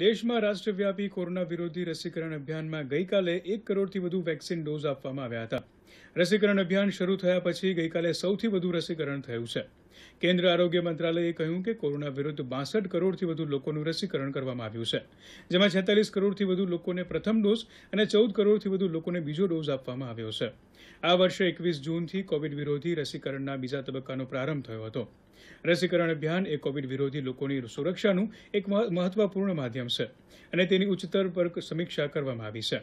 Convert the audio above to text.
દેશમાં રાષ્ટ્રવ્યાપી કોરોના વિરોધી રસીકરણ અભિયાનમાં ગઈકાલે એક કરોડથી વધુ વેક્સિન ડોઝ આપવામાં આવ્યા હતા રસીકરણ અભિયાન શરૂ થયા પછી ગઈકાલે સૌથી વધુ રસીકરણ થયું છે કેન્દ્ર આરોગ્ય મંત્રાલયે કહ્યું કે કોરોના વિરુદ્ધ બાસઠ કરોડથી વધુ લોકોનું રસીકરણ કરવામાં આવ્યું છે જેમાં છેતાલીસ કરોડથી વધુ લોકોને પ્રથમ ડોઝ અને ચૌદ કરોડથી વધુ લોકોને બીજો ડોઝ આપવામાં આવ્યો છે આ વર્ષે એકવીસ જૂનથી કોવિડ વિરોધી રસીકરણના બીજા તબક્કાનો પ્રારંભ થયો હતો રસીકરણ અભિયાન એ કોવિડ વિરોધી લોકોની સુરક્ષાનું એક મહત્વપૂર્ણ માધ્યમ છે અને તેની ઉચ્ચતર પર સમીક્ષા કરવામાં આવી છે